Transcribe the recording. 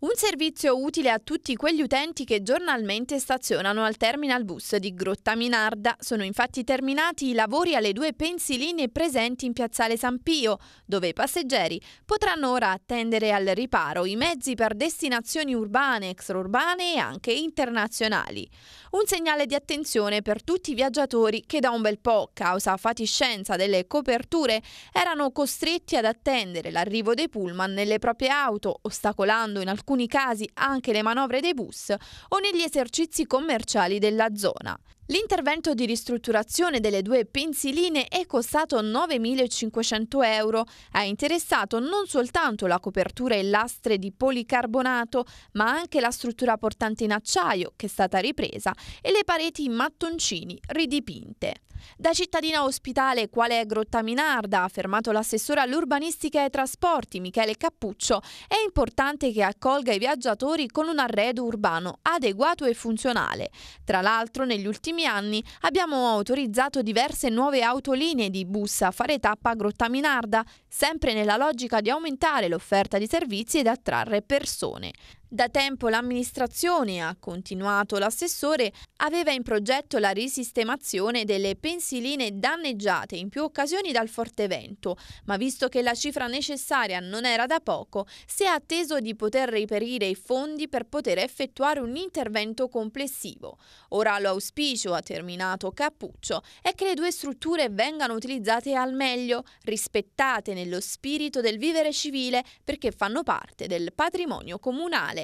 Un servizio utile a tutti quegli utenti che giornalmente stazionano al terminal bus di Grotta Minarda. Sono infatti terminati i lavori alle due pensiline presenti in piazzale San Pio, dove i passeggeri potranno ora attendere al riparo i mezzi per destinazioni urbane, extraurbane e anche internazionali. Un segnale di attenzione per tutti i viaggiatori che da un bel po', causa fatiscenza delle coperture, erano costretti ad attendere l'arrivo dei pullman nelle proprie auto, ostacolando in alcuni alcuni casi anche le manovre dei bus o negli esercizi commerciali della zona. L'intervento di ristrutturazione delle due pensiline è costato 9.500 euro. Ha interessato non soltanto la copertura in lastre di policarbonato, ma anche la struttura portante in acciaio, che è stata ripresa, e le pareti in mattoncini ridipinte. Da cittadina ospitale quale è Grotta Minarda, ha affermato l'assessore all'urbanistica e ai trasporti Michele Cappuccio, è importante che accolga i viaggiatori con un arredo urbano adeguato e funzionale. Tra l'altro negli ultimi ultimi anni abbiamo autorizzato diverse nuove autolinee di bus a fare tappa a Grottaminarda, sempre nella logica di aumentare l'offerta di servizi ed attrarre persone. Da tempo l'amministrazione, ha continuato l'assessore, aveva in progetto la risistemazione delle pensiline danneggiate in più occasioni dal forte vento, ma visto che la cifra necessaria non era da poco, si è atteso di poter reperire i fondi per poter effettuare un intervento complessivo. Ora l'auspicio, ha terminato Cappuccio, è che le due strutture vengano utilizzate al meglio, rispettate nello spirito del vivere civile perché fanno parte del patrimonio comunale.